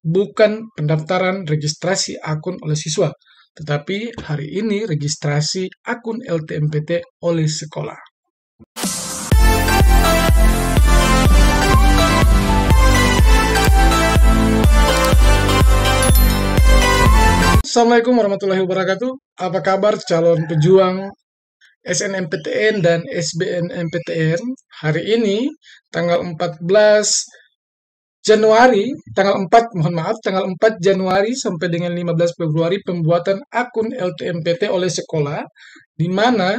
bukan pendaftaran registrasi akun oleh siswa, tetapi hari ini registrasi akun LTMPT oleh sekolah. Assalamualaikum warahmatullahi wabarakatuh. Apa kabar calon pejuang SNMPTN dan SBNMPTN? Hari ini tanggal 14 Januari, tanggal 4, mohon maaf, tanggal 4 Januari sampai dengan 15 Februari pembuatan akun LTMPT oleh sekolah, di mana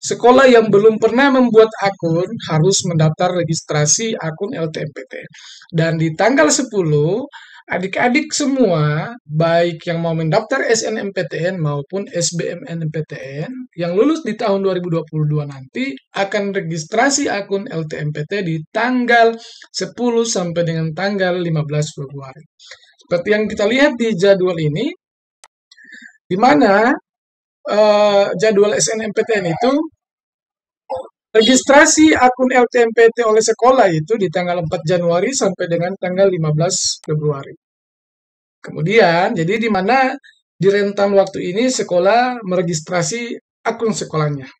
Sekolah yang belum pernah membuat akun harus mendaftar registrasi akun LTMPT. Dan di tanggal 10, adik-adik semua, baik yang mau mendaftar SNMPTN maupun SBMNMPTN, yang lulus di tahun 2022 nanti, akan registrasi akun LTMPT di tanggal 10 sampai dengan tanggal 15 Februari. Seperti yang kita lihat di jadwal ini, di mana Eh, jadwal SNMPTN itu registrasi akun LTMPT oleh sekolah itu di tanggal 4 Januari sampai dengan tanggal 15 Februari. Kemudian, jadi di mana di rentang waktu ini sekolah meregistrasi akun sekolahnya.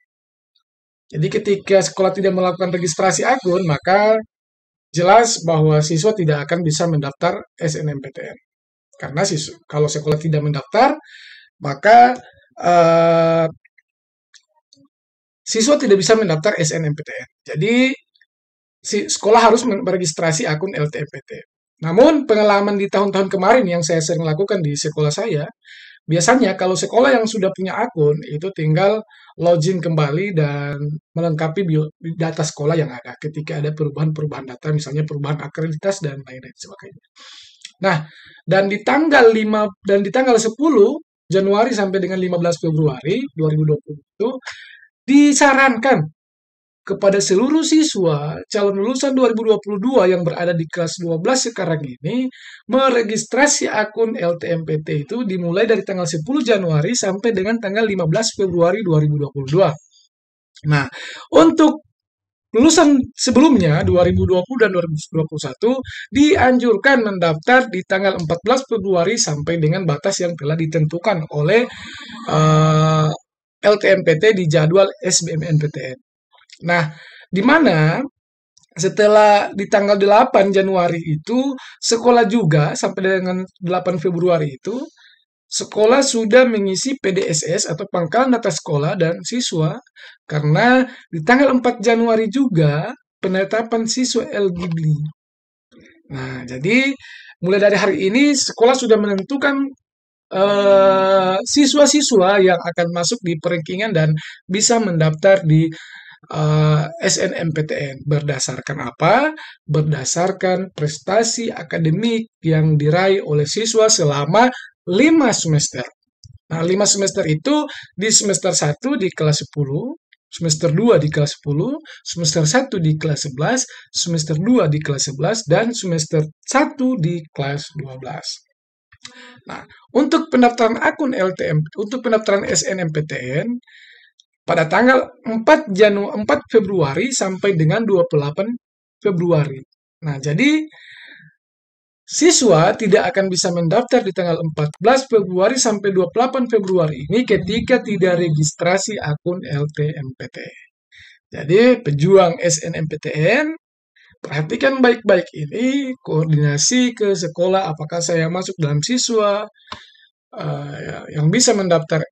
Jadi ketika sekolah tidak melakukan registrasi akun, maka jelas bahwa siswa tidak akan bisa mendaftar SNMPTN. Karena siswa, kalau sekolah tidak mendaftar, maka Eh, siswa tidak bisa mendaftar SNMPTN. Jadi si sekolah harus meregistrasi akun LTMPT. Namun pengalaman di tahun-tahun kemarin yang saya sering lakukan di sekolah saya, biasanya kalau sekolah yang sudah punya akun itu tinggal login kembali dan melengkapi bio, data sekolah yang ada ketika ada perubahan-perubahan data misalnya perubahan akreditas dan lain-lain sebagainya. Nah, dan di tanggal 5 dan di tanggal 10 Januari sampai dengan 15 Februari 2020 itu disarankan kepada seluruh siswa calon lulusan 2022 yang berada di kelas 12 sekarang ini meregistrasi akun LTMPT itu dimulai dari tanggal 10 Januari sampai dengan tanggal 15 Februari 2022. Nah, untuk Lulusan sebelumnya 2020 dan 2021 dianjurkan mendaftar di tanggal 14 Februari sampai dengan batas yang telah ditentukan oleh uh, eh, LTMPT di jadwal SBMNPTN. Nah, di mana setelah di tanggal 8 Januari itu sekolah juga sampai dengan 8 Februari itu sekolah sudah mengisi PDSS atau pangkal atas sekolah dan siswa karena di tanggal 4 Januari juga penetapan siswa LGBT. Nah, jadi mulai dari hari ini sekolah sudah menentukan eh, siswa-siswa uh, yang akan masuk di perengkingan dan bisa mendaftar di uh, eh, SNMPTN. Berdasarkan apa? Berdasarkan prestasi akademik yang diraih oleh siswa selama 5 semester. Nah, 5 semester itu di semester 1 di kelas 10, semester 2 di kelas 10, semester 1 di kelas 11, semester 2 di kelas 11, dan semester 1 di kelas 12. Nah, untuk pendaftaran akun LTM, untuk pendaftaran SNMPTN, pada tanggal 4 Janu 4 Februari sampai dengan 28 Februari. Nah, jadi Siswa tidak akan bisa mendaftar di tanggal 14 Februari sampai 28 Februari ini ketika tidak registrasi akun LTMPT. Jadi pejuang SNMPTN, perhatikan baik-baik ini koordinasi ke sekolah apakah saya masuk dalam siswa uh, yang bisa mendaftar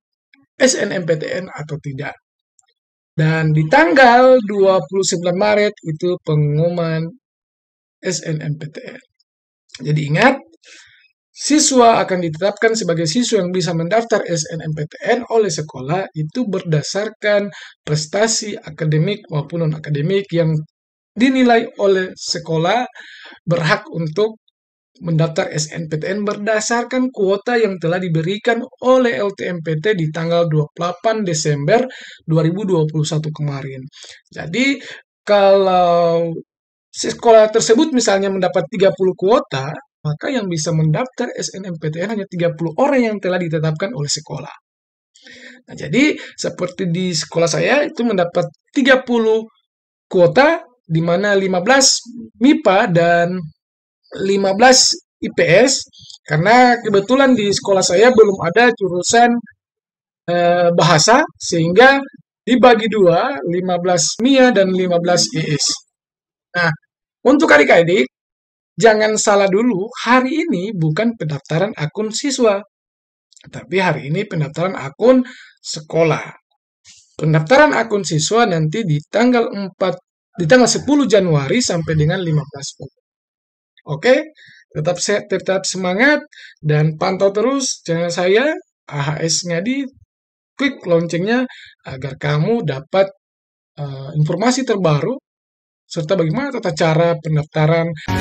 SNMPTN atau tidak. Dan di tanggal 29 Maret itu pengumuman SNMPTN. Jadi ingat, siswa akan ditetapkan sebagai siswa yang bisa mendaftar SNMPTN oleh sekolah itu berdasarkan prestasi akademik maupun non-akademik yang dinilai oleh sekolah berhak untuk mendaftar SNPTN berdasarkan kuota yang telah diberikan oleh LTMPT di tanggal 28 Desember 2021 kemarin. Jadi kalau sekolah tersebut misalnya mendapat 30 kuota, maka yang bisa mendaftar SNMPTN hanya 30 orang yang telah ditetapkan oleh sekolah. Nah, jadi seperti di sekolah saya itu mendapat 30 kuota di mana 15 MIPA dan 15 IPS karena kebetulan di sekolah saya belum ada jurusan e, bahasa sehingga dibagi dua 15 MIA dan 15 IS. E nah, untuk adik-adik, jangan salah dulu, hari ini bukan pendaftaran akun siswa, tapi hari ini pendaftaran akun sekolah. Pendaftaran akun siswa nanti di tanggal 4 di tanggal 10 Januari sampai dengan 15 Februari. Oke? Tetap tetap semangat dan pantau terus channel saya AHS Ngadi klik loncengnya agar kamu dapat uh, informasi terbaru serta bagaimana tata cara pendaftaran.